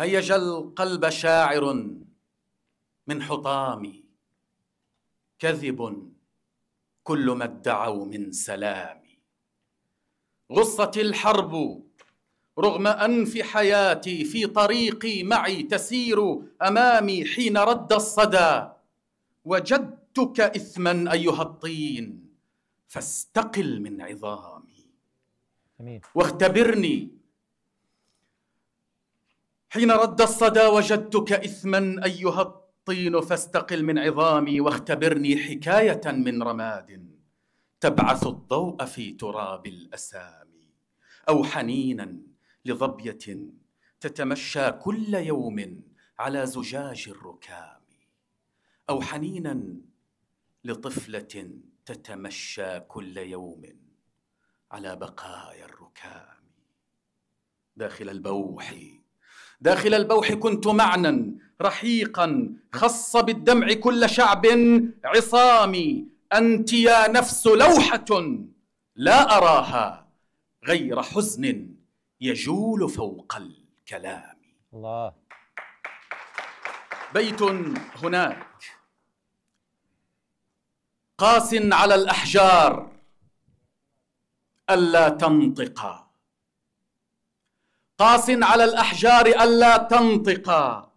هيج القلب شاعر من حطامي كذب كل ما ادعوا من سلام غصت الحرب رغم انف حياتي في طريقي معي تسير امامي حين رد الصدى وجدتك اثما ايها الطين فاستقل من عظامي واختبرني حين رد الصدى وجدتك إثما أيها الطين فاستقل من عظامي واختبرني حكاية من رماد تبعث الضوء في تراب الأسامي أو حنينا لظبية تتمشى كل يوم على زجاج الركام أو حنينا لطفلة تتمشى كل يوم على بقايا الركام داخل البوح داخل البوح كنت معنا رحيقا خص بالدمع كل شعب عصامي أنت يا نفس لوحة لا أراها غير حزن يجول فوق الكلام الله بيت هناك قاس على الأحجار ألا تنطقا قاس على الأحجار ألا تنطقا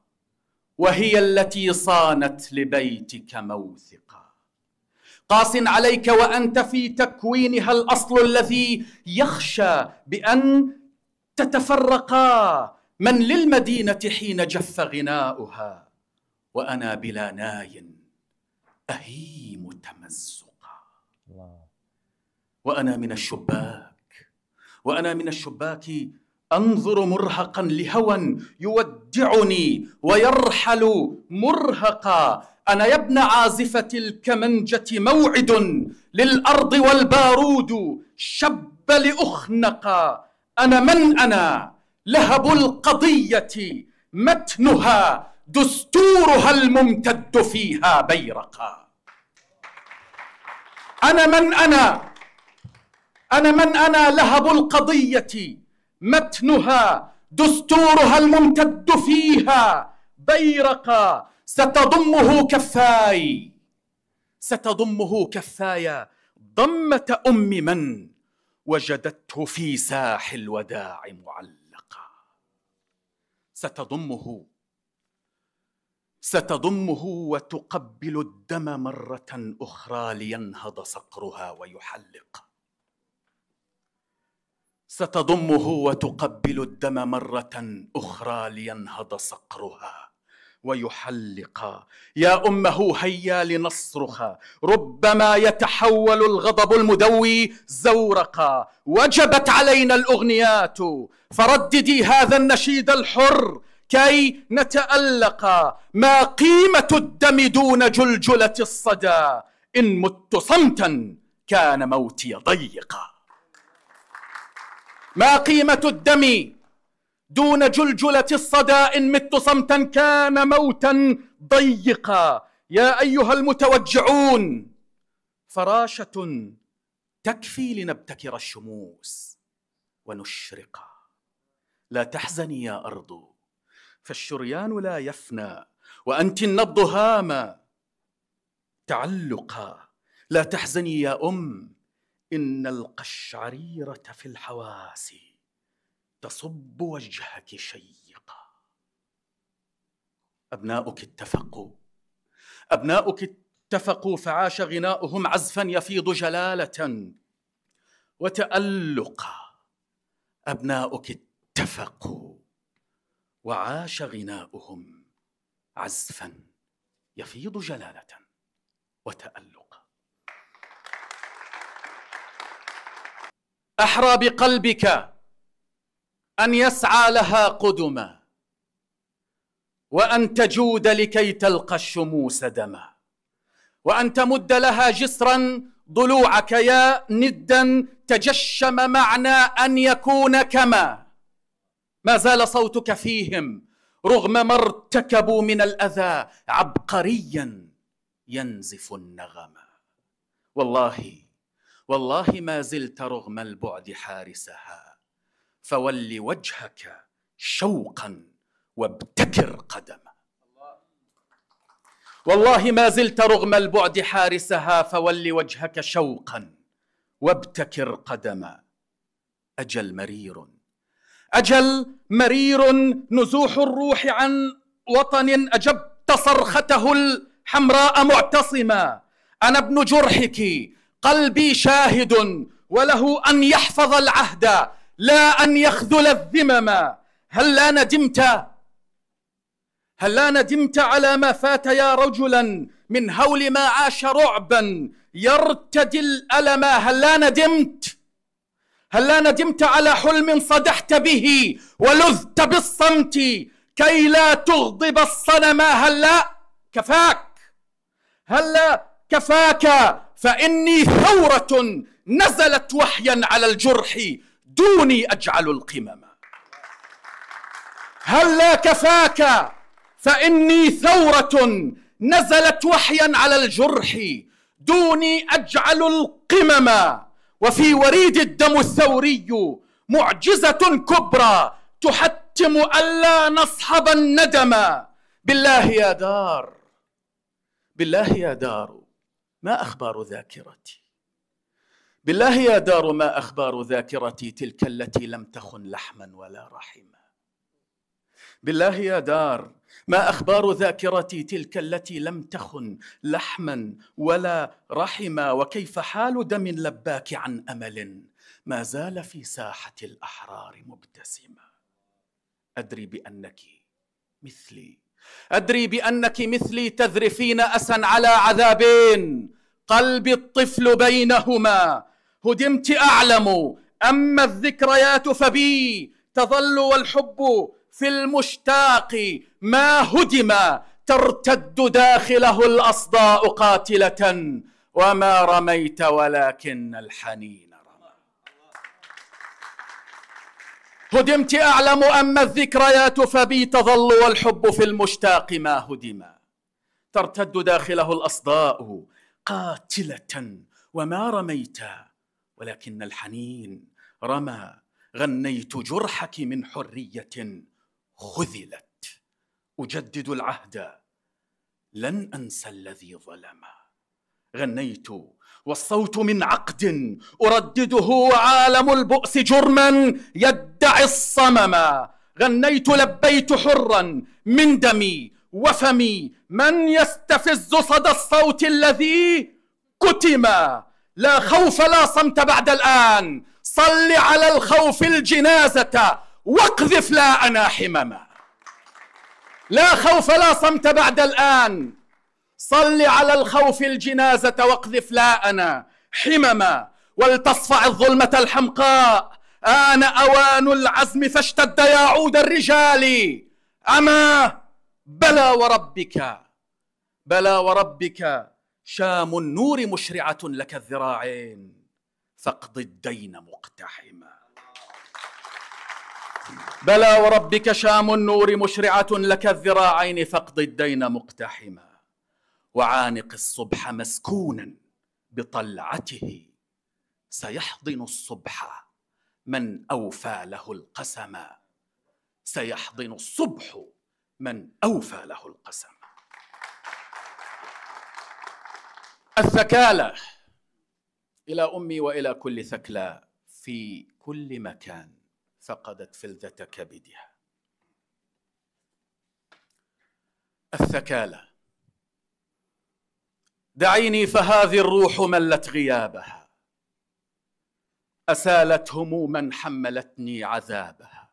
وهي التي صانت لبيتك موثقا قاس عليك وأنت في تكوينها الأصل الذي يخشى بأن تتفرقا من للمدينة حين جف غناؤها وأنا بلا ناي أهيم تمزقا وأنا من الشباك وأنا من الشباك انظر مرهقا لهوى يودعني ويرحل مرهقا انا يا ابن عازفه الكمنجه موعد للارض والبارود شب لاخنقا انا من انا لهب القضيه متنها دستورها الممتد فيها بيرقا انا من انا انا من انا لهب القضيه متنها دستورها الممتد فيها بيرقا ستضمه كفاي ستضمه كفايا ضمة أم من وجدته في ساح الوداع معلقا ستضمه ستضمه وتقبل الدم مرة أخرى لينهض صقرها ويحلق ستضمه وتقبل الدم مره اخرى لينهض صقرها ويحلق يا امه هيا لنصرخ ربما يتحول الغضب المدوي زورقا وجبت علينا الاغنيات فرددي هذا النشيد الحر كي نتالق ما قيمه الدم دون جلجله الصدى ان مت صمتا كان موتي ضيقا ما قيمة الدم دون جلجلة الصدى إن مت صمتا كان موتا ضيقا يا أيها المتوجعون فراشة تكفي لنبتكر الشموس ونشرقا لا تحزني يا أرض فالشريان لا يفنى وأنت النبض هاما تعلقا لا تحزني يا أم إن القشعريرة في الحواس تصب وجهك شيقا أبناؤك اتفقوا أبناؤك اتفقوا فعاش غناؤهم عزفا يفيض جلالة وتألقا أبناؤك اتفقوا وعاش غناؤهم عزفا يفيض جلالة وتألقا احرى بقلبك ان يسعى لها قدما وان تجود لكي تلقى الشموس دما وان تمد لها جسرا ضلوعك يا ندا تجشم معنى ان يكون كما ما زال صوتك فيهم رغم ما ارتكبوا من الاذى عبقريا ينزف النغمه والله والله ما زلت رغم البعد حارسها فول وجهك شوقا وابتكر قدما والله ما زلت رغم البعد حارسها فول وجهك شوقا وابتكر قدما اجل مرير اجل مرير نزوح الروح عن وطن اجبت صرخته الحمراء معتصما انا ابن جرحك قلبي شاهد وله أن يحفظ العهد لا أن يخذل الذمم هل لا ندمت هل لا ندمت على ما فات يا رجلا من هول ما عاش رعبا يرتدي الألم هل لا ندمت هل لا ندمت على حلم صدحت به ولذت بالصمت كي لا تغضب الصنم هل لا كفاك هل لا كفاك فاني ثوره نزلت وحيا على الجرح دوني اجعل القمم هلا كفاك فاني ثوره نزلت وحيا على الجرح دوني اجعل القمم وفي وريد الدم الثوري معجزه كبرى تحتم الا نصحب الندم بالله يا دار بالله يا دار ما اخبار ذاكرتي بالله يا دار ما اخبار ذاكرتي تلك التي لم تخن لحما ولا رحما بالله يا دار ما اخبار ذاكرتي تلك التي لم تخن لحما ولا رحما وكيف حال دم لباك عن امل ما زال في ساحه الاحرار مبتسما ادري بانك مثلي أدري بأنك مثلي تذرفين أسا على عذابين قلبي الطفل بينهما هدمت أعلم أما الذكريات فبي تظل والحب في المشتاق ما هدم ترتد داخله الأصداء قاتلة وما رميت ولكن الحنين هدمت أعلم أما الذكريات فبي تظل والحب في المشتاق ما هدما ترتد داخله الأصداء قاتلة وما رميت ولكن الحنين رمى غنيت جرحك من حرية خذلت أجدد العهد لن أنسى الذي ظلم غنيت والصوت من عقد أردده وعالم البؤس جرما يد أدعي الصمم غنيت لبيت حرا من دمي وفمي من يستفز صدى الصوت الذي كتم لا خوف لا صمت بعد الآن صل على الخوف الجنازة واقذف لا أنا حمما لا خوف لا صمت بعد الآن صل على الخوف الجنازة واقذف لا أنا حمما ولتصفع الظلمة الحمقاء آن أوان العزم فاشتد يا عود الرجال أما بلى وربك بلى وربك شام النور مشرعة لك الذراعين فاقض الدين مقتحما بلى وربك شام النور مشرعة لك الذراعين فاقض الدين مقتحما وعانق الصبح مسكونا بطلعته سيحضن الصبح من أوفى له القسم سيحضن الصبح من أوفى له القسم الثكالة إلى أمي وإلى كل ثكلى في كل مكان فقدت فلذة كبدها الثكالة دعيني فهذه الروح ملت غيابها اسالت هموما حملتني عذابها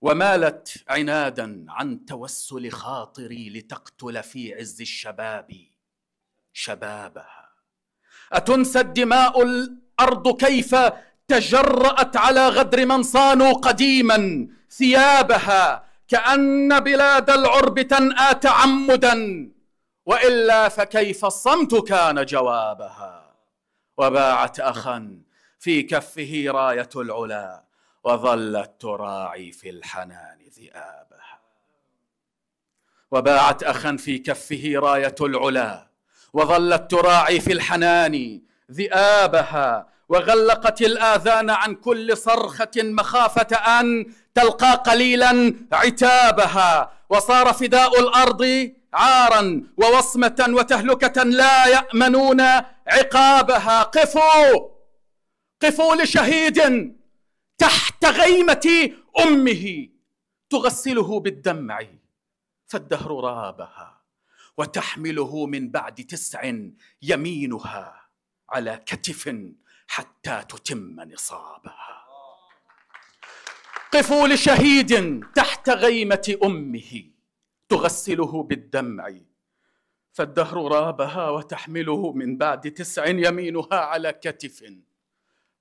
ومالت عنادا عن توسل خاطري لتقتل في عز الشباب شبابها اتنسى الدماء الارض كيف تجرات على غدر من صانوا قديما ثيابها كان بلاد العرب تنأى تعمدا والا فكيف الصمت كان جوابها وباعت أخا في كفه راية العلا وظلت تراعي في الحنان ذئابها وباعت أخا في كفه راية العلا وظلت تراعي في الحنان ذئابها وغلقت الآذان عن كل صرخة مخافة أن تلقى قليلا عتابها وصار فداء الأرض عارا ووصمة وتهلكة لا يأمنون عقابها قفوا قفوا لشهيد تحت غيمة أمه تغسله بالدمع فالدهر رابها وتحمله من بعد تسع يمينها على كتف حتى تتم نصابها قفوا لشهيد تحت غيمة أمه تغسله بالدمع فالدهر رابها وتحمله من بعد تسع يمينها على كتف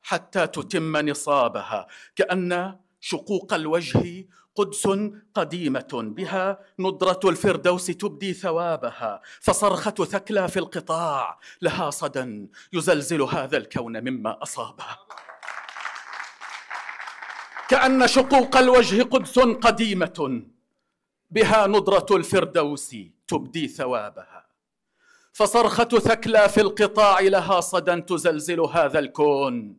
حتى تتم نصابها كأن شقوق الوجه قدس قديمة بها ندرة الفردوس تبدي ثوابها فصرخة ثكلى في القطاع لها صدى يزلزل هذا الكون مما أصابها كأن شقوق الوجه قدس قديمة بها ندرة الفردوس تبدي ثوابها فصرخة ثكلى في القطاع لها صدى تزلزل هذا الكون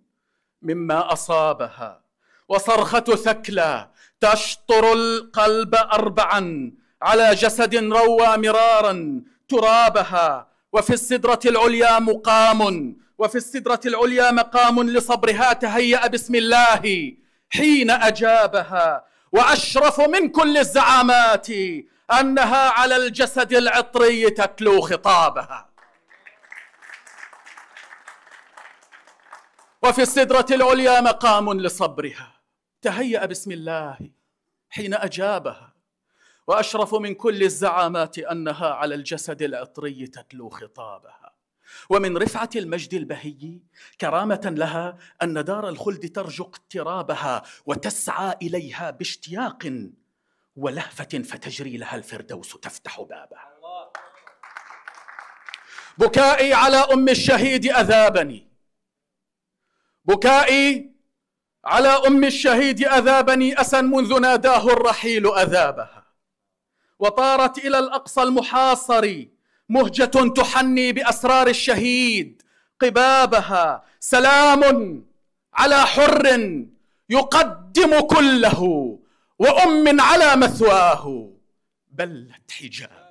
مما أصابها وصرخة ثكلى تشطر القلب أربعا على جسد روى مرارا ترابها وفي السدرة العليا مقام وفي السدرة العليا مقام لصبرها تهيأ بسم الله حين أجابها وأشرف من كل الزعامات أنها على الجسد العطري تتلو خطابها وفي السدرة العليا مقام لصبرها تهيأ بسم الله حين أجابها وأشرف من كل الزعامات أنها على الجسد العطري تتلو خطابها ومن رفعة المجد البهي كرامة لها أن دار الخلد ترجق اقترابها وتسعى إليها باشتياق ولهفة فتجري لها الفردوس تفتح بابها بكائي على أم الشهيد أذابني بكائي على أم الشهيد أذابني أسا منذ ناداه الرحيل أذابها وطارت إلى الأقصى المحاصر مهجة تحني بأسرار الشهيد قبابها سلام على حر يقدم كله وأم على مثواه بلت حجابه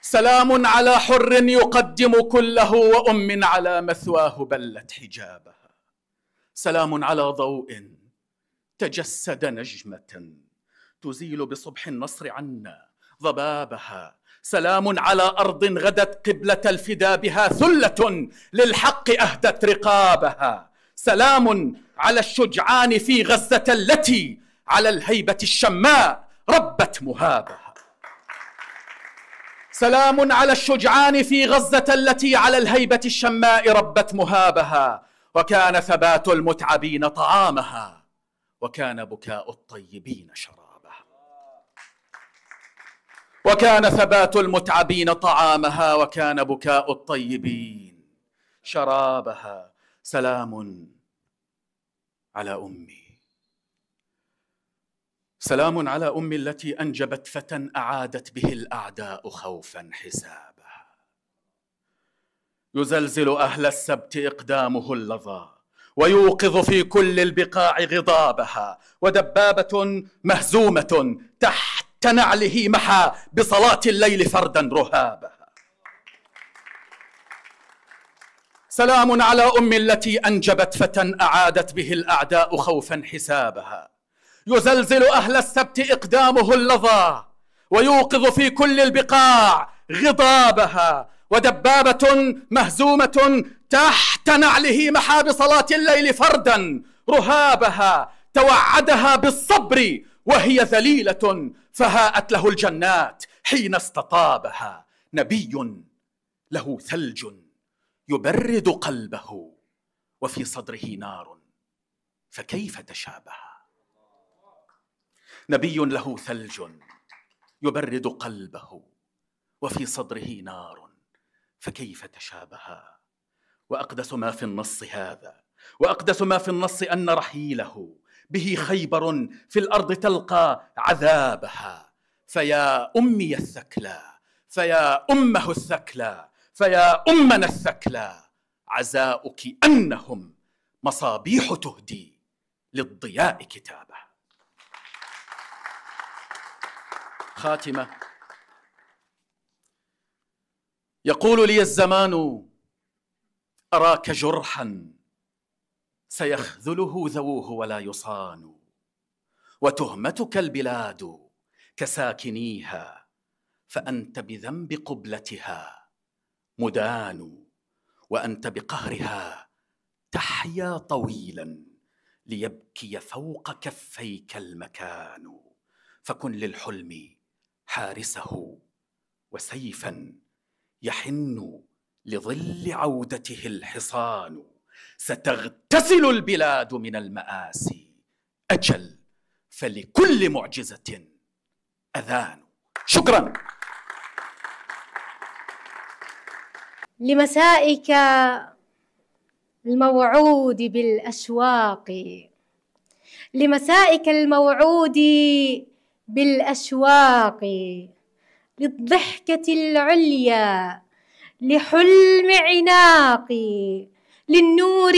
سلام على حر يقدم كله وأم على مثواه بلت حجابها سلام على ضوء تجسد نجمة تزيل بصبح النصر عنا ضبابها سلام على ارض غدت قبله الفدا بها ثله للحق اهدت رقابها سلام على الشجعان في غزه التي على الهيبه الشماء ربت مهابها سلام على الشجعان في غزه التي على الهيبه الشماء ربت مهابها وكان ثبات المتعبين طعامها وكان بكاء الطيبين شرابها وكان ثبات المتعبين طعامها وكان بكاء الطيبين شرابها سلام على امي سلام على امي التي انجبت فتى اعادت به الاعداء خوفا حسابها يزلزل اهل السبت اقدامه اللظى ويوقظ في كل البقاع غضابها ودبابه مهزومه تحت كنعله محى بصلاة الليل فردا رهابها سلام على أم التي أنجبت فتى أعادت به الأعداء خوفا حسابها يزلزل أهل السبت إقدامه اللظى ويوقظ في كل البقاع غضابها ودبابة مهزومة تحت نعله محى بصلاة الليل فردا رهابها توعدها بالصبر وهي ذليله فهاءت له الجنات حين استطابها نبي له ثلج يبرد قلبه وفي صدره نار فكيف تشابه نبي له ثلج يبرد قلبه وفي صدره نار فكيف تشابه واقدس ما في النص هذا واقدس ما في النص ان رحيله به خيبر في الارض تلقى عذابها فيا امي الثكلى فيا امه الثكلى فيا امنا الثكلى عزاؤك انهم مصابيح تهدي للضياء كتابه خاتمه يقول لي الزمان اراك جرحا سيخذله ذووه ولا يصان وتهمتك البلاد كساكنيها فأنت بذنب قبلتها مدان وأنت بقهرها تحيا طويلا ليبكي فوق كفيك المكان فكن للحلم حارسه وسيفا يحن لظل عودته الحصان ستغتسل البلاد من المآسي أجل فلكل معجزة أذان شكرا لمسائك الموعود بالأشواق لمسائك الموعود بالأشواق للضحكة العليا لحلم عناقي للنور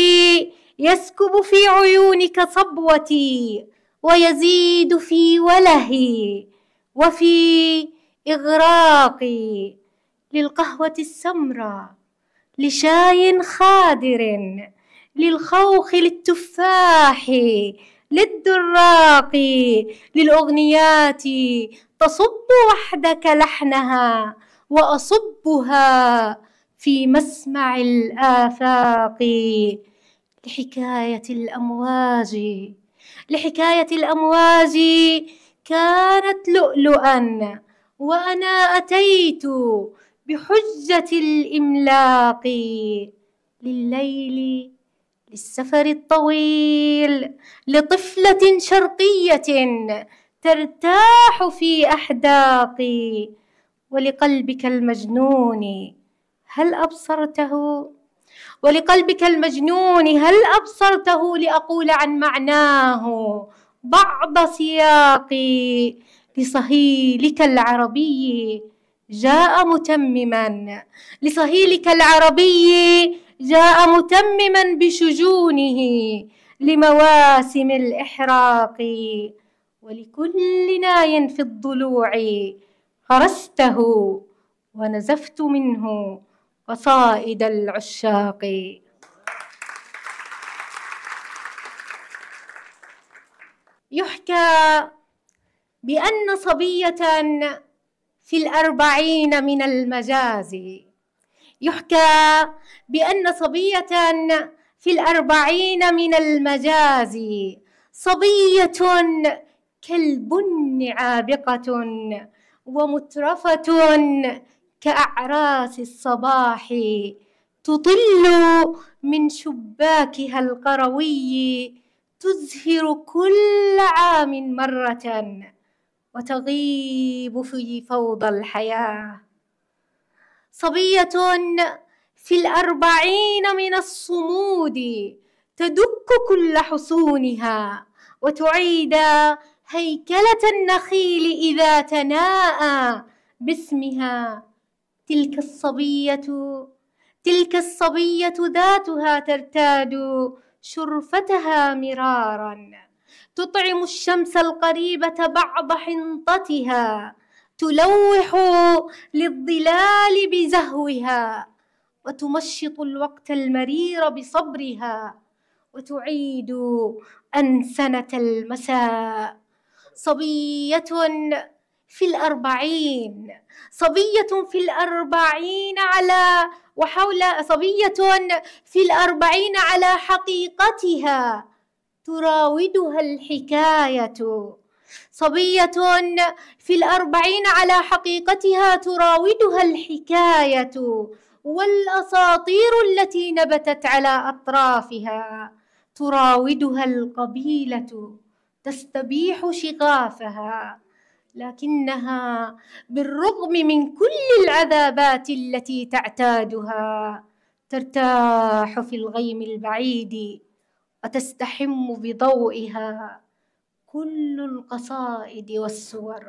يسكب في عيونك صبوتي ويزيد في ولهي وفي إغراقي للقهوة السمراء لشاي خادر للخوخ للتفاح للدراق للأغنيات تصب وحدك لحنها وأصبها في مسمع الآفاق لحكاية الأمواج لحكاية الأمواج كانت لؤلؤا وأنا أتيت بحجة الإملاق لليل للسفر الطويل لطفلة شرقية ترتاح في أحداقي ولقلبك المجنون هل أبصرته ولقلبك المجنون هل أبصرته لأقول عن معناه بعض سياقي لصهيلك العربي جاء متمما لصهيلك العربي جاء متمما بشجونه لمواسم الإحراق ولكل ناي في الضلوع غرسته ونزفت منه قصائد العشاق يحكى بأن صبية في الأربعين من المجاز يحكى بأن صبية في الأربعين من المجاز صبية كالبن عابقة ومترفة كأعراس الصباح تطل من شباكها القروي تزهر كل عام مرة وتغيب في فوضى الحياة صبية في الأربعين من الصمود تدك كل حصونها وتعيد هيكلة النخيل إذا تناءى باسمها تلك الصبية تلك الصبية ذاتها ترتاد شرفتها مرارا تطعم الشمس القريبة بعض حنطتها تلوح للظلال بزهوها وتمشط الوقت المرير بصبرها وتعيد أنسنة المساء صبية في الأربعين صبية في الأربعين على وحول صبية في الأربعين على حقيقتها تراودها الحكاية صبية في الأربعين على حقيقتها تراودها الحكاية والأساطير التي نبتت على أطرافها تراودها القبيلة تستبيح شغافها لكنها بالرغم من كل العذابات التي تعتادها ترتاح في الغيم البعيد وتستحم بضوئها كل القصائد والسور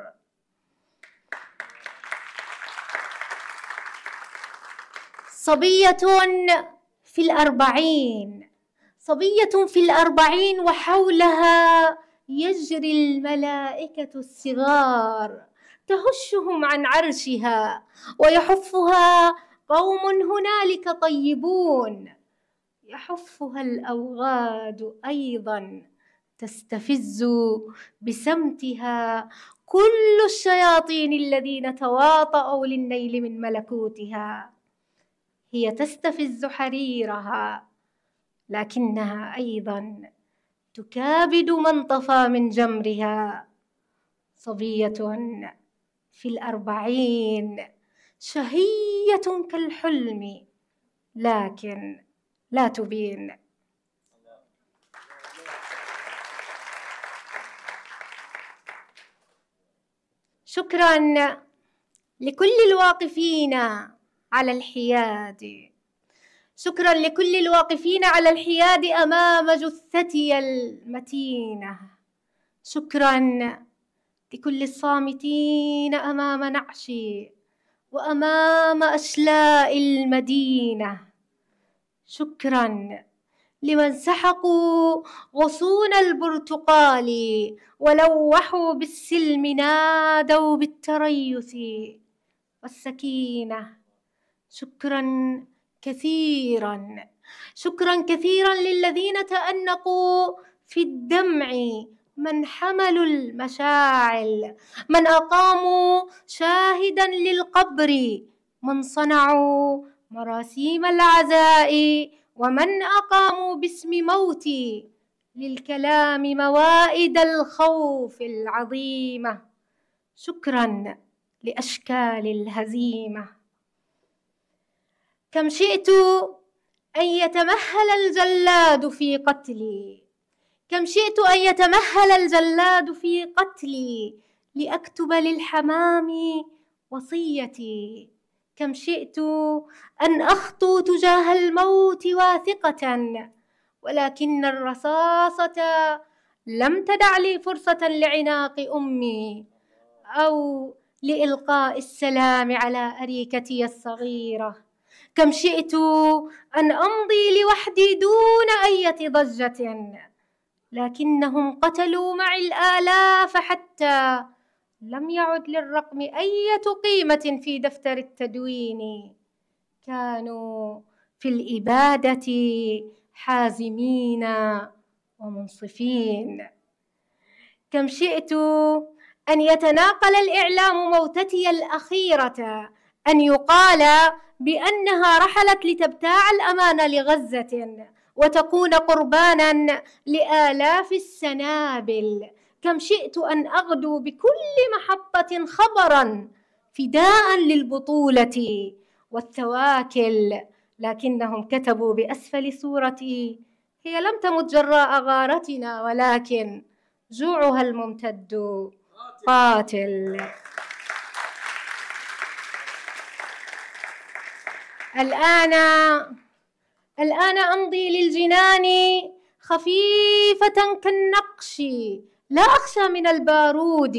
صبية في الأربعين صبية في الأربعين وحولها يجري الملائكة الصغار تهشهم عن عرشها ويحفها قوم هنالك طيبون يحفها الأوغاد أيضا تستفز بسمتها كل الشياطين الذين تواطؤوا للنيل من ملكوتها هي تستفز حريرها لكنها ايضا تكابد من طفى من جمرها صبية في الأربعين شهية كالحلم لكن لا تبين شكرا لكل الواقفين على الحياد شكرا لكل الواقفين على الحياد امام جثتي المتينه شكرا لكل الصامتين امام نعشي وامام اشلاء المدينه شكرا لمن سحقوا غصون البرتقال ولوحوا بالسلم نادوا بالتريث والسكينه شكرا كثيرا شكرا كثيرا للذين تأنقوا في الدمع من حملوا المشاعل من أقاموا شاهدا للقبر من صنعوا مراسيم العزاء ومن أقاموا باسم موتي للكلام موائد الخوف العظيمة شكرا لأشكال الهزيمة كم شئت أن يتمهل الجلاد في قتلي كم شئت أن يتمهل الجلاد في قتلي لأكتب للحمام وصيتي كم شئت أن أخطو تجاه الموت واثقة ولكن الرصاصة لم تدع لي فرصة لعناق أمي أو لإلقاء السلام على أريكتي الصغيرة كم شئت أن أمضي لوحدي دون أية ضجة لكنهم قتلوا معي الآلاف حتى لم يعد للرقم أية قيمة في دفتر التدوين كانوا في الإبادة حازمين ومنصفين كم شئت أن يتناقل الإعلام موتتي الأخيرة أن يقال بأنها رحلت لتبتاع الأمان لغزة وتكون قربانا لآلاف السنابل كم شئت أن أغدو بكل محطة خبرا فداء للبطولة والثواكل لكنهم كتبوا بأسفل صورتي هي لم تمت جراء غارتنا ولكن جوعها الممتد قاتل الآن الآن أمضي للجنان خفيفة كالنقش لا أخشى من البارود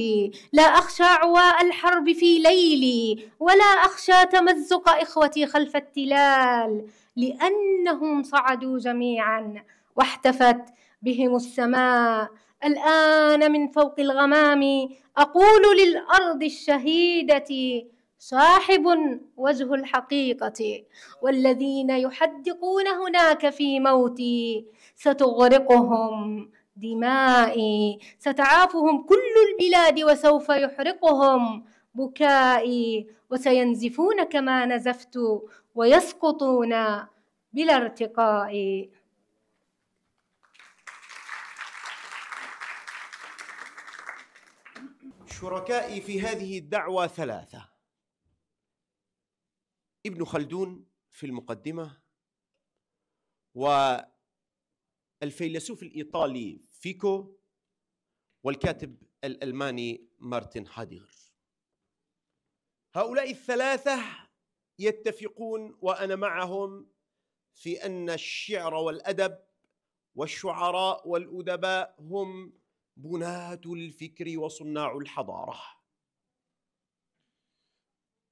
لا أخشى عواء الحرب في ليلي ولا أخشى تمزق إخوتي خلف التلال لأنهم صعدوا جميعا واحتفت بهم السماء الآن من فوق الغمام أقول للأرض الشهيدة صاحب وجه الحقيقة والذين يحدقون هناك في موتي ستغرقهم دمائي ستعافهم كل البلاد وسوف يحرقهم بكائي وسينزفون كما نزفت ويسقطون بلا ارتقاء شركائي في هذه الدعوة ثلاثة ابن خلدون في المقدمة والفيلسوف الإيطالي فيكو والكاتب الألماني مارتن هاديغر هؤلاء الثلاثة يتفقون وأنا معهم في أن الشعر والأدب والشعراء والأدباء هم بناة الفكر وصناع الحضارة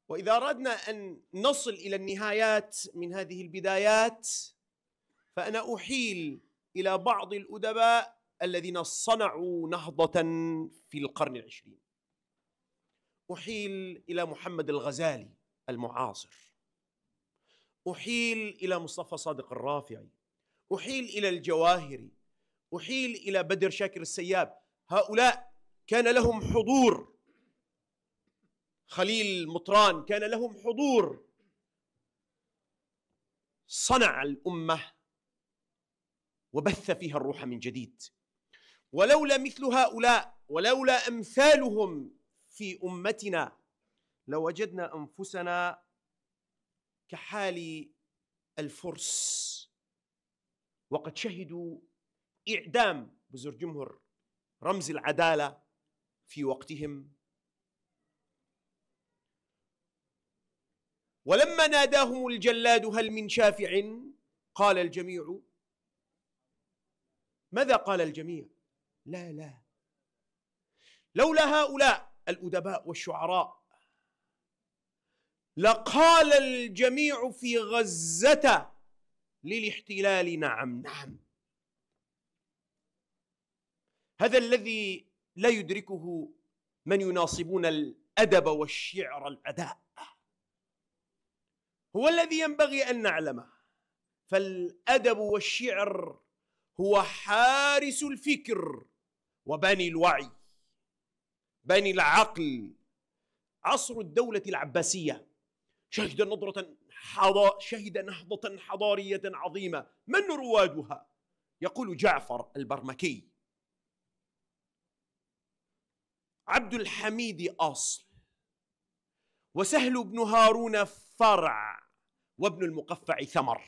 واذا اردنا ان نصل الى النهايات من هذه البدايات فانا احيل الى بعض الادباء الذين صنعوا نهضه في القرن العشرين احيل الى محمد الغزالي المعاصر احيل الى مصطفى صادق الرافعي احيل الى الجواهري احيل الى بدر شاكر السياب هؤلاء كان لهم حضور خليل مطران كان لهم حضور صنع الامه وبث فيها الروح من جديد ولولا مثل هؤلاء ولولا امثالهم في امتنا لوجدنا انفسنا كحال الفرس وقد شهدوا اعدام جمهر رمز العداله في وقتهم ولما ناداهم الجلاد هل من شافع قال الجميع ماذا قال الجميع لا لا لولا هؤلاء الادباء والشعراء لقال الجميع في غزه للاحتلال نعم نعم هذا الذي لا يدركه من يناصبون الادب والشعر العداء هو الذي ينبغي أن نعلمه فالأدب والشعر هو حارس الفكر وبني الوعي بني العقل عصر الدولة العباسية شهد نظرة حضا شهد نهضة حضارية عظيمة من روادها؟ يقول جعفر البرمكي عبد الحميد أصل وسهل بن هارون فرع وابن المقفع ثمر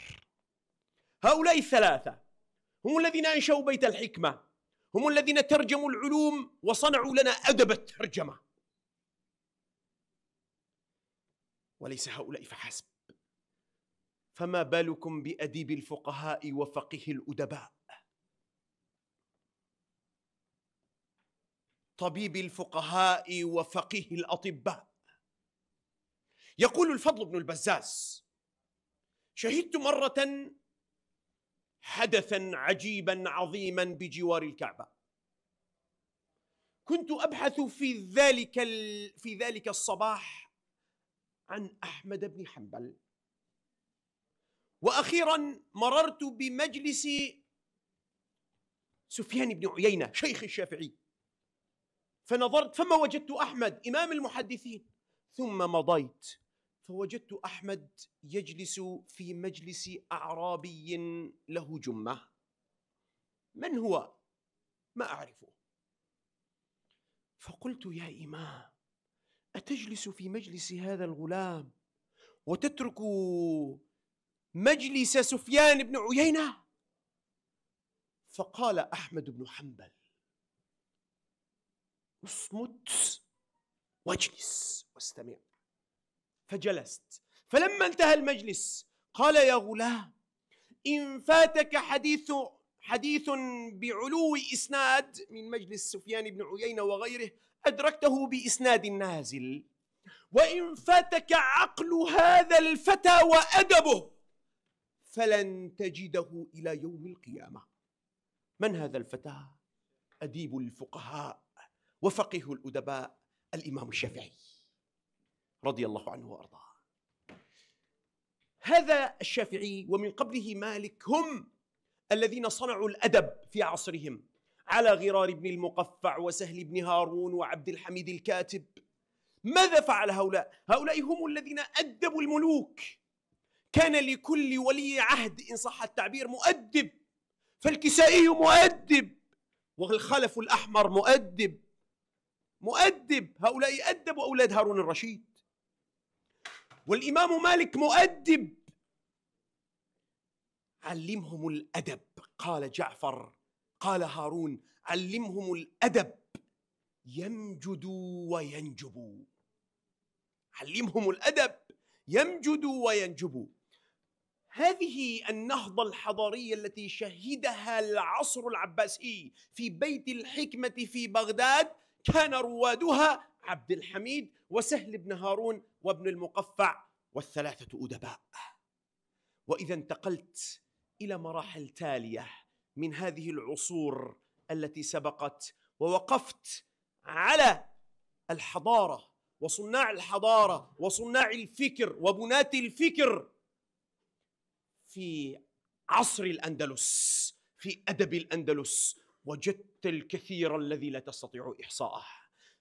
هؤلاء الثلاثة هم الذين أنشأوا بيت الحكمة هم الذين ترجموا العلوم وصنعوا لنا أدب الترجمة وليس هؤلاء فحسب فما بالكم بأديب الفقهاء وفقه الأدباء طبيب الفقهاء وفقيه الأطباء يقول الفضل بن البزاز شهدت مرة حدثا عجيبا عظيما بجوار الكعبة كنت أبحث في ذلك في ذلك الصباح عن أحمد بن حنبل وأخيرا مررت بمجلس سفيان بن عيينة شيخ الشافعي فنظرت فما وجدت أحمد إمام المحدثين ثم مضيت فوجدت احمد يجلس في مجلس اعرابي له جمه من هو ما اعرفه فقلت يا امام اتجلس في مجلس هذا الغلام وتترك مجلس سفيان بن عيينه فقال احمد بن حنبل اصمت واجلس واستمع فجلست فلما انتهى المجلس قال يا غلام إن فاتك حديث حديث بعلو إسناد من مجلس سفيان بن عيينة وغيره أدركته بإسناد نازل وإن فاتك عقل هذا الفتى وأدبه فلن تجده إلى يوم القيامة من هذا الفتى؟ أديب الفقهاء وفقيه الأدباء الإمام الشافعي رضي الله عنه وارضاه هذا الشافعي ومن قبله مالك هم الذين صنعوا الادب في عصرهم على غرار ابن المقفع وسهل بن هارون وعبد الحميد الكاتب ماذا فعل هؤلاء؟ هؤلاء هم الذين أدبوا الملوك كان لكل ولي عهد إن صح التعبير مؤدب فالكسائي مؤدب والخلف الأحمر مؤدب مؤدب هؤلاء أدبوا أولاد هارون الرشيد والإمام مالك مؤدب علمهم الأدب قال جعفر قال هارون علمهم الأدب يمجدوا وينجبوا علمهم الأدب يمجدوا وينجبوا هذه النهضة الحضارية التي شهدها العصر العباسي في بيت الحكمة في بغداد كان روادها عبد الحميد وسهل بن هارون وابن المقفع والثلاثة أدباء وإذا انتقلت إلى مراحل تالية من هذه العصور التي سبقت ووقفت على الحضارة وصناع الحضارة وصناع الفكر وبناة الفكر في عصر الأندلس في أدب الأندلس وجدت الكثير الذي لا تستطيع إحصاءه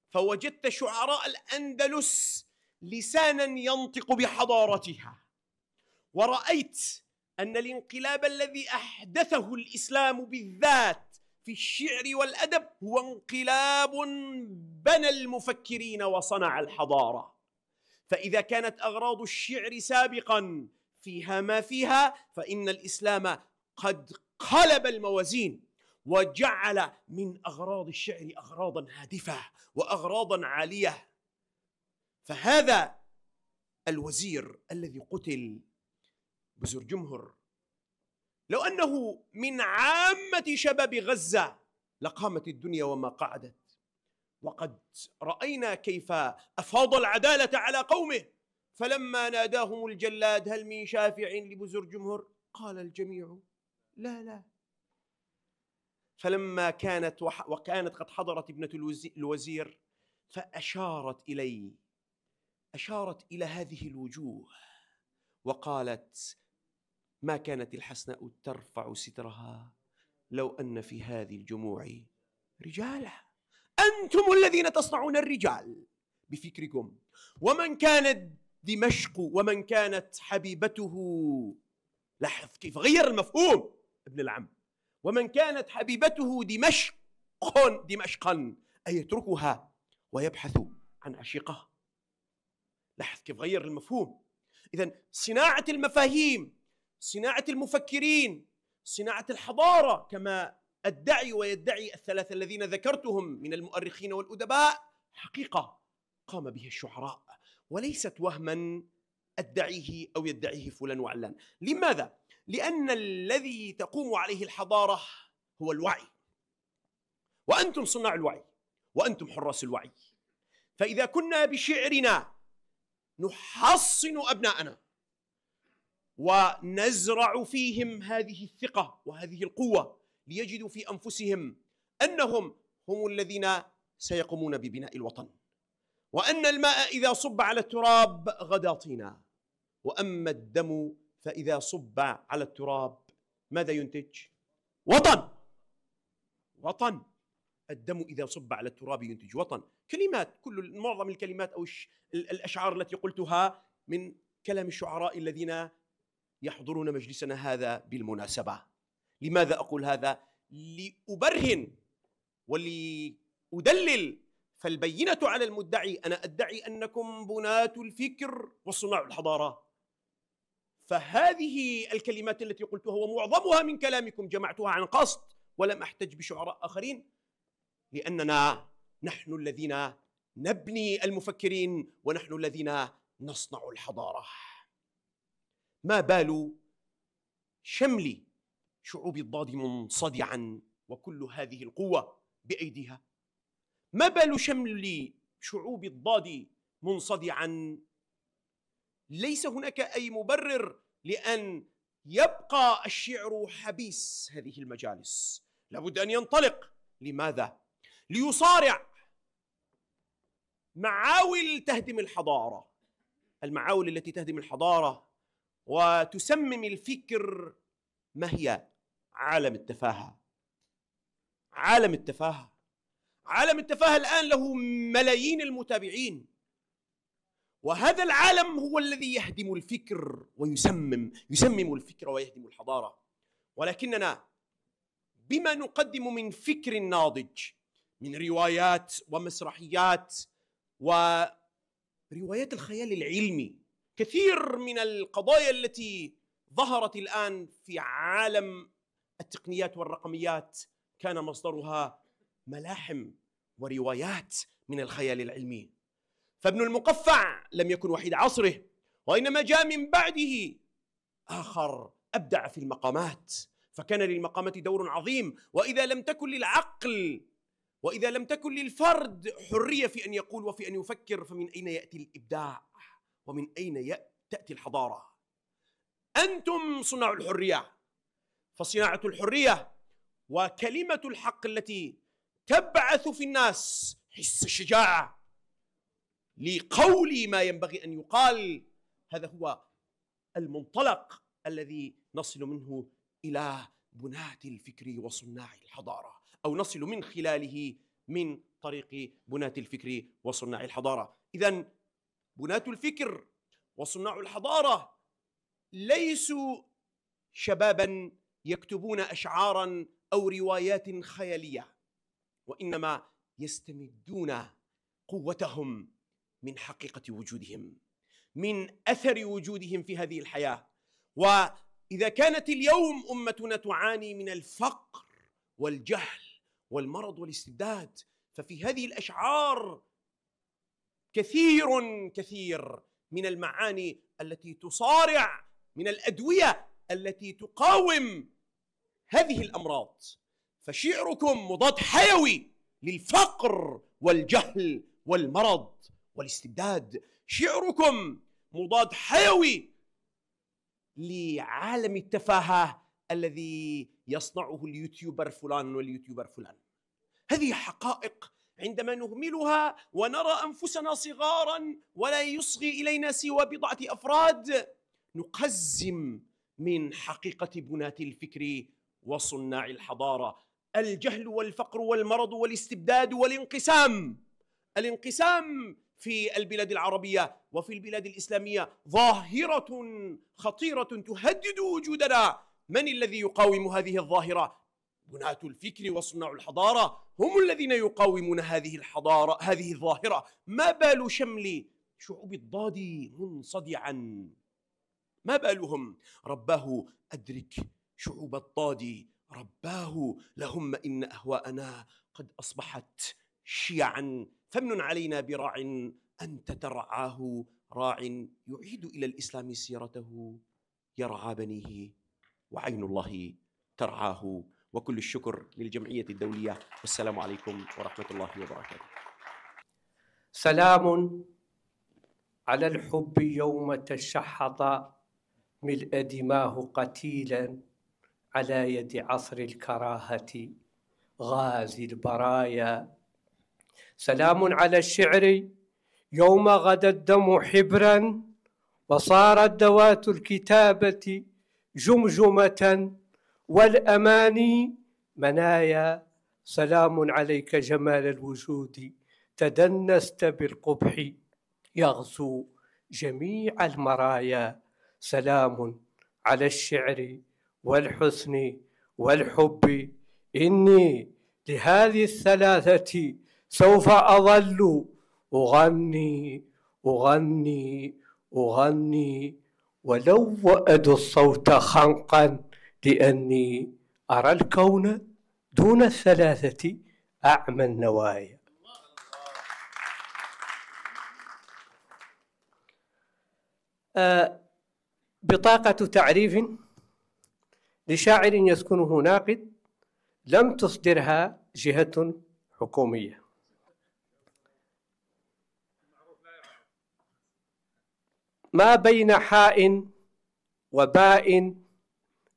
فوجدت شعراء الأندلس لسانا ينطق بحضارتها ورأيت أن الانقلاب الذي أحدثه الإسلام بالذات في الشعر والأدب هو انقلاب بنى المفكرين وصنع الحضارة فإذا كانت أغراض الشعر سابقا فيها ما فيها فإن الإسلام قد قلب الموازين وجعل من أغراض الشعر أغراضا هادفة وأغراضا عالية فهذا الوزير الذي قتل بزرجمهر لو أنه من عامة شباب غزة لقامت الدنيا وما قعدت وقد رأينا كيف أفاض العدالة على قومه فلما ناداهم الجلاد هل من شافع لبزرجمهر قال الجميع لا لا فلما كانت وكانت قد حضرت ابنة الوزير فأشارت إلي أشارت إلى هذه الوجوه وقالت ما كانت الحسناء ترفع سترها لو أن في هذه الجموع رجالا أنتم الذين تصنعون الرجال بفكركم ومن كانت دمشق ومن كانت حبيبته لاحظ كيف غير المفهوم ابن العم ومن كانت حبيبته دمشق دمشقا يتركها ويبحث عن عشيقها لاحظ كيف غير المفهوم إذا صناعة المفاهيم صناعة المفكرين صناعة الحضارة كما أدعي ويدعي الثلاثة الذين ذكرتهم من المؤرخين والأدباء حقيقة قام بها الشعراء وليست وهما أدعيه أو يدعيه فلان وعلان لماذا؟ لأن الذي تقوم عليه الحضارة هو الوعي وأنتم صناع الوعي وأنتم حراس الوعي فإذا كنا بشعرنا نحصن أبناءنا ونزرع فيهم هذه الثقة وهذه القوة ليجدوا في أنفسهم أنهم هم الذين سيقومون ببناء الوطن وأن الماء إذا صب على التراب غدا طينا وأما الدم فإذا صب على التراب ماذا ينتج؟ وطن وطن الدم إذا صب على التراب ينتج وطن كلمات كل معظم الكلمات أو الأشعار التي قلتها من كلام الشعراء الذين يحضرون مجلسنا هذا بالمناسبة لماذا أقول هذا؟ لأبرهن ولأدلل فالبينة على المدعي أنا أدعي أنكم بناة الفكر وصناع الحضارة فهذه الكلمات التي قلتها ومعظمها من كلامكم جمعتها عن قصد ولم احتج بشعراء اخرين لاننا نحن الذين نبني المفكرين ونحن الذين نصنع الحضاره ما بال شمل شعوب الضاد منصدعا وكل هذه القوه بايديها ما بال شمل شعوب الضاد منصدعا ليس هناك اي مبرر لان يبقى الشعر حبيس هذه المجالس لابد ان ينطلق لماذا ليصارع معاول تهدم الحضاره المعاول التي تهدم الحضاره وتسمم الفكر ما هي عالم التفاهه عالم التفاهه عالم التفاهه الان له ملايين المتابعين وهذا العالم هو الذي يهدم الفكر ويسمم يسمم الفكر ويهدم الحضاره ولكننا بما نقدم من فكر ناضج من روايات ومسرحيات وروايات الخيال العلمي كثير من القضايا التي ظهرت الان في عالم التقنيات والرقميات كان مصدرها ملاحم وروايات من الخيال العلمي فابن المقفع لم يكن وحيد عصره وإنما جاء من بعده آخر أبدع في المقامات فكان للمقامة دور عظيم وإذا لم تكن للعقل وإذا لم تكن للفرد حرية في أن يقول وفي أن يفكر فمن أين يأتي الإبداع ومن أين تأتي الحضارة أنتم صناع الحرية فصناعة الحرية وكلمة الحق التي تبعث في الناس حس الشجاعة لقول ما ينبغي ان يقال هذا هو المنطلق الذي نصل منه الى بناة الفكر وصناع الحضارة أو نصل من خلاله من طريق بناة الفكر وصناع الحضارة إذا بناة الفكر وصناع الحضارة ليسوا شبابا يكتبون أشعارا أو روايات خيالية وإنما يستمدون قوتهم من حقيقه وجودهم من اثر وجودهم في هذه الحياه واذا كانت اليوم امتنا تعاني من الفقر والجهل والمرض والاستبداد ففي هذه الاشعار كثير كثير من المعاني التي تصارع من الادويه التي تقاوم هذه الامراض فشعركم مضاد حيوي للفقر والجهل والمرض والاستبداد شعركم مضاد حيوي لعالم التفاهه الذي يصنعه اليوتيوبر فلان واليوتيوبر فلان هذه حقائق عندما نهملها ونرى انفسنا صغارا ولا يصغي الينا سوى بضعه افراد نقزم من حقيقه بناة الفكر وصناع الحضاره الجهل والفقر والمرض والاستبداد والانقسام الانقسام في البلاد العربيه وفي البلاد الاسلاميه ظاهره خطيره تهدد وجودنا من الذي يقاوم هذه الظاهره بناة الفكر وصناع الحضارة هم الذين يقاومون هذه الحضارة هذه الظاهرة ما بال شمل شعوب الضاد منصدعا ما بالهم رباه أدرك شعوب الضاد رباه لهم إن أهواءنا قد أصبحت شيعا فمن علينا براع أنت ترعاه راع يعيد إلى الإسلام سيرته يرعى بنيه وعين الله ترعاه وكل الشكر للجمعية الدولية والسلام عليكم ورحمة الله وبركاته سلام على الحب يوم تشحط ملء دماه قتيلا على يد عصر الكراهة غازي البرايا سلام على الشعر يوم غدا الدم حبرا وصارت ذوات الكتابة جمجمة والأماني منايا سلام عليك جمال الوجود تدنست بالقبح يغزو جميع المرايا سلام على الشعر والحسن والحب إني لهذه الثلاثة سوف أظل أغني أغني أغني ولو وأد الصوت خنقا لأني أرى الكون دون الثلاثة أعمى النوايا آه، بطاقة تعريف لشاعر يسكنه ناقد لم تصدرها جهة حكومية ما بين حاء وباء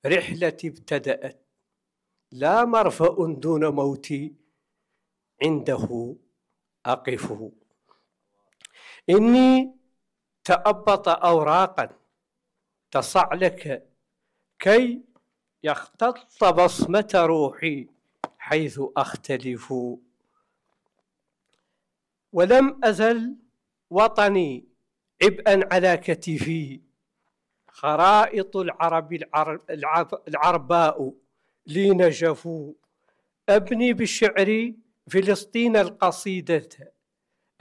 رحلتي ابتدأت لا مرفأ دون موتي عنده أقف إني تأبط أوراقا تصعلك كي يختط بصمة روحي حيث أختلف ولم أزل وطني عبئا على كتفي خرائط العرب العرباء لي نجفوا أبني بالشعر فلسطين القصيدة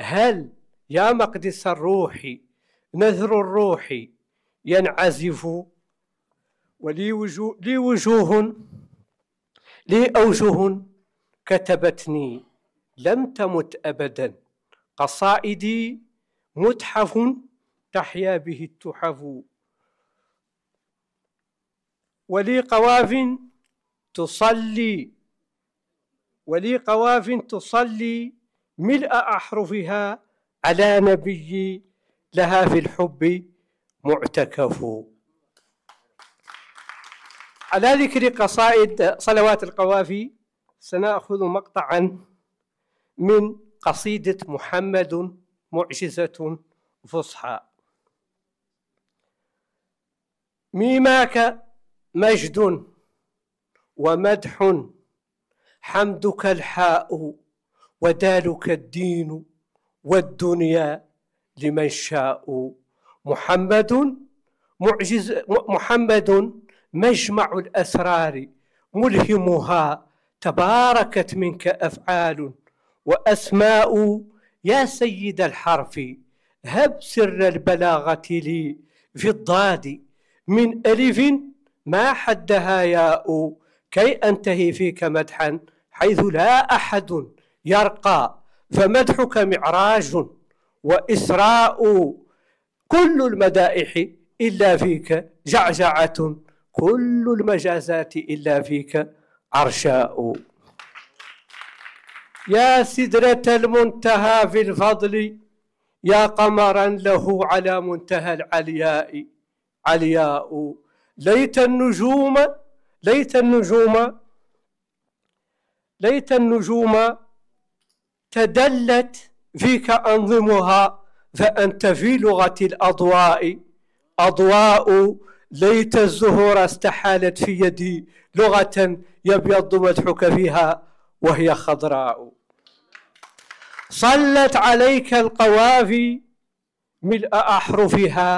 هل يا مقدس الروح نذر الروح ينعزف ولي وجوه لي وجوه لي أوجه كتبتني لم تمت أبدا قصائدي متحف تحيا به التحف ولي قواف تصلي ولي قواف تصلي ملء أحرفها على نبي لها في الحب معتكف على ذكر قصائد صلوات القوافي سنأخذ مقطعا من قصيدة محمد معجزة فصحى ميماك مجد ومدح حمدك الحاء ودالك الدين والدنيا لمن شاء محمد معجز محمد مجمع الأسرار ملهمها تباركت منك أفعال وأسماء يا سيد الحرف هب سر البلاغة لي في الضاد من ألف ما حدها ياء كي أنتهي فيك مدحا حيث لا أحد يرقى فمدحك معراج وإسراء كل المدائح إلا فيك جعجعة كل المجازات إلا فيك عرشاء يا سدرة المنتهى في الفضل يا قمرا له على منتهى العلياء علياء ليت النجوم ليت النجوم ليت النجوم تدلت فيك أنظمها فأنت في لغة الأضواء أضواء ليت الزهور استحالت في يدي لغة يبيض مدحك فيها وهي خضراء صلت عليك القوافي ملء أحرفها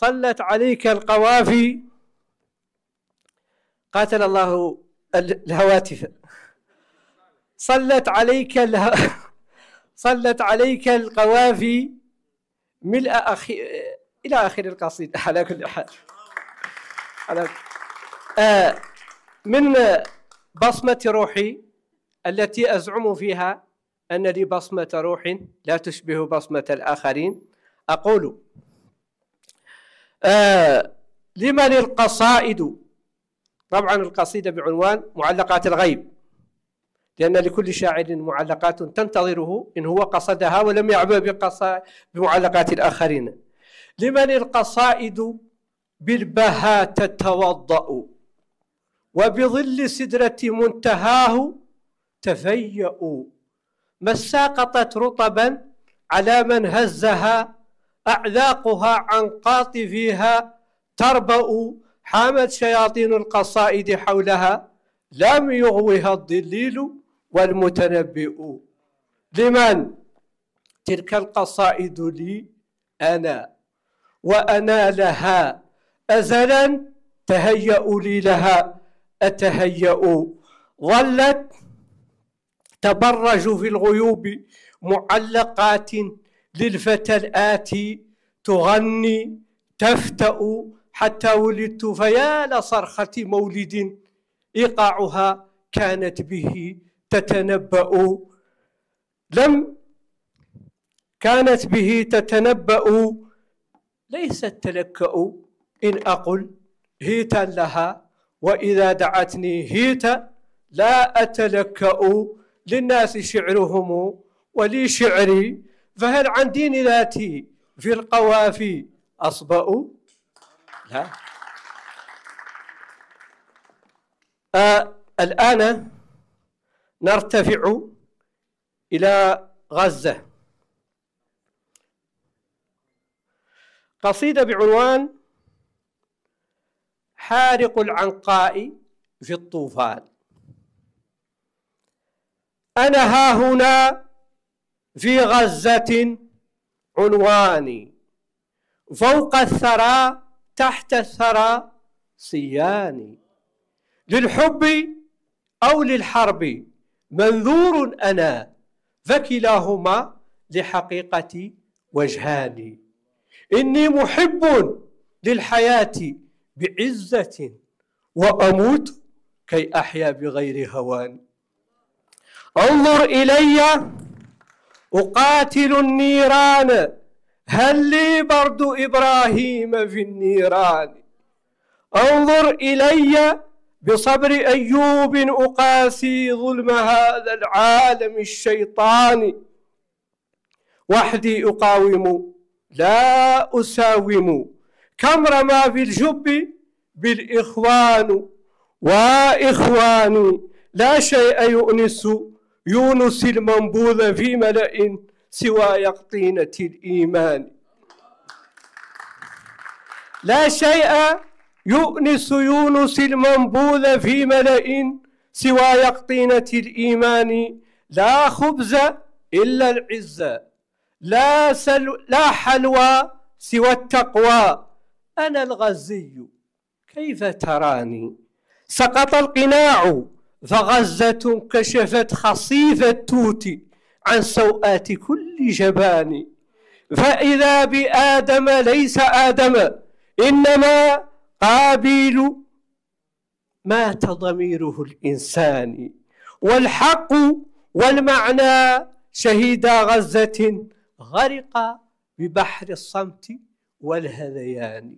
صلت عليك القوافي قاتل الله الهواتف صلت عليك اله... صلت عليك القوافي ملء أخي... إلى آخر القصيدة على كل حال على... آه من بصمة روحي التي أزعم فيها أن لي بصمة روح لا تشبه بصمة الآخرين أقول آه لمن القصائد طبعا القصيدة بعنوان معلقات الغيب لأن لكل شاعر معلقات تنتظره إن هو قصدها ولم يعبأ بمعلقات الآخرين لمن القصائد بالبهاء تتوضأ وبظل سدرة منتهاه تفيأ ما ساقطت رطبا على من هزها أعذاقها عن قاطفيها تربأ حامت شياطين القصائد حولها لم يغوها الضليل والمتنبئ لمن تلك القصائد لي أنا وأنا لها أزلا تهيأ لي لها أتهيأ ظلت تبرج في الغيوب معلقات للفتى الآتي تغني تفتأ حتى ولدت فيا لصرخة مولد إيقاعها كانت به تتنبأ لم كانت به تتنبأ ليست تلكأ إن أقل هيتا لها وإذا دعتني هيتا لا أتلكأ للناس شعرهم ولي شعري فهل عن دين ذاتي في القوافي أصبأ لا آه الآن نرتفع إلى غزة قصيدة بعنوان حارق العنقاء في الطوفان أنا ها هنا في غزة عنواني فوق الثرى تحت الثرى صياني للحب أو للحرب منذور أنا فكلاهما لحقيقتي وجهان إني محب للحياة بعزة وأموت كي أحيا بغير هوان انظر إليّ أقاتل النيران هل لي برد إبراهيم في النيران انظر إلي بصبر أيوب أقاسي ظلم هذا العالم الشيطاني وحدي أقاوم لا أساوم كم رمى في الجب بالإخوان وإخواني لا شيء يؤنس يونس المنبوذ في ملأ سوى يقطينة الإيمان لا شيء يؤنس يونس المنبوذ في ملأ سوى يقطينة الإيمان لا خبز إلا العزة لا, سل لا حلوى سوى التقوى أنا الغزي كيف تراني سقط القناع فغزة كشفت خصيف التوت عن سوآت كل جبان فإذا بآدم ليس آدم إنما قابيل مات ضميره الإنساني والحق والمعنى شهيدا غزة غرق ببحر الصمت والهذيان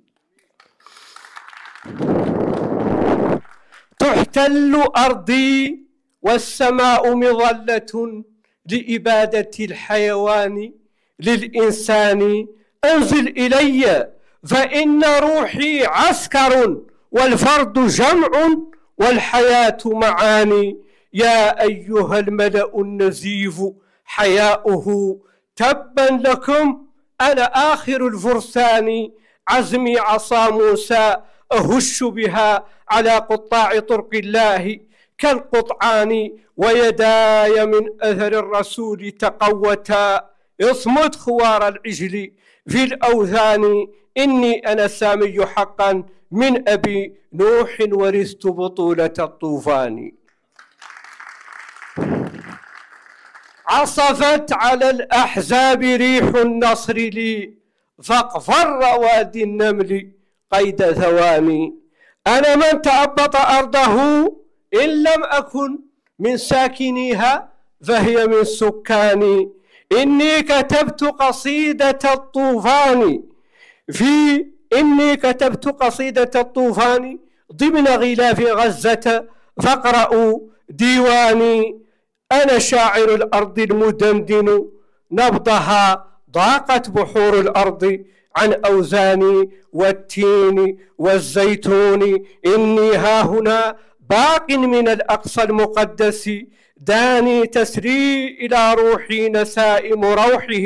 تحتل أرضي والسماء مظلة لإبادة الحيوان للإنسان أنزل إلي فإن روحي عسكر والفرد جمع والحياة معاني يا أيها الملأ النزيف حياؤه تبا لكم أنا آخر الفرسان عزمي عصا موسى أهش بها على قطاع طرق الله كالقطعان ويداي من أثر الرسول تقوتا اصمت خوار العجل في الأوثان إني أنا السامي حقا من أبي نوح ورثت بطولة الطوفان عصفت على الأحزاب ريح النصر لي فاقفر وادي النمل قيد ثوامي أنا من تعبط أرضه إن لم أكن من ساكنيها فهي من سكاني إني كتبت قصيدة الطوفان في إني كتبت قصيدة الطوفان ضمن غلاف غزة فاقرأوا ديواني أنا شاعر الأرض المدندن نبضها ضاقت بحور الأرض عن أوزاني والتين والزيتون إني ها هنا باق من الأقصى المقدس داني تسري إلى روحي نسائم روحه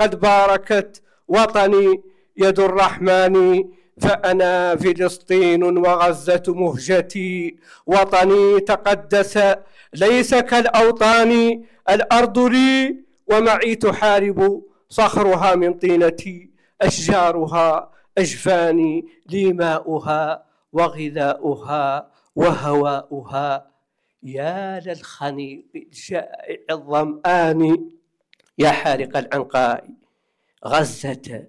قد باركت وطني يد الرحمن فأنا فلسطين وغزة مهجتي وطني تقدس ليس كالأوطان الأرض لي ومعي تحارب صخرها من طينتي أشجارها أجفاني لي ماؤها وغذاؤها وهواؤها يا للخنيق الجائع الظمآن يا حارق العنقاء غزة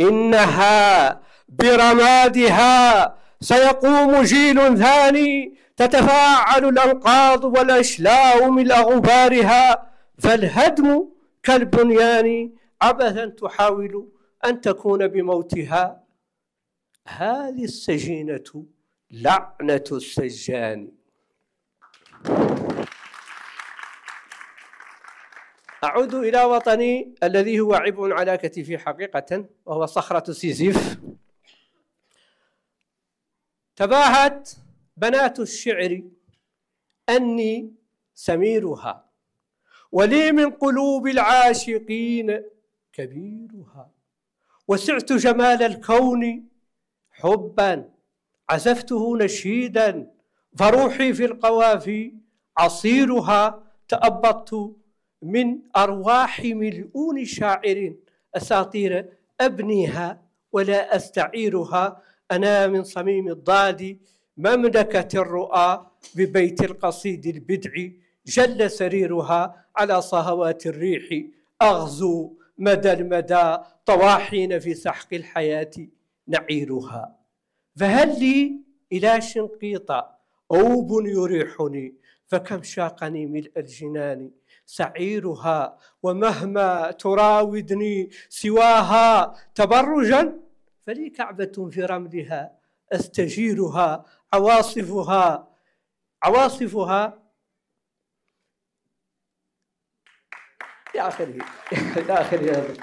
إنها برمادها سيقوم جيل ثاني تتفاعل الأنقاض والأشلاء من غبارها فالهدم كالبنيان عبثا تحاول أن تكون بموتها هذه السجينة لعنة السجان أعود إلى وطني الذي هو عبء على كتفي حقيقة وهو صخرة سيزيف تباهت بنات الشعر أني سميرها ولي من قلوب العاشقين كبيرها وسعت جمال الكون حبا عزفته نشيدا فروحي في القوافي عصيرها تأبطت من أرواح ملؤون شاعر أساطير أبنيها ولا أستعيرها أنا من صميم الضاد مملكة الرؤى ببيت القصيد البدعي جل سريرها على صهوات الريح أغزو مدى المدى طواحين في سحق الحياة نعيرها فهل لي إلى شنقيطة أوب يريحني فكم شاقني ملء الجنان سعيرها ومهما تراودني سواها تبرجا فلي كعبة في رملها أستجيرها عواصفها عواصفها إلى آخره إلى آخره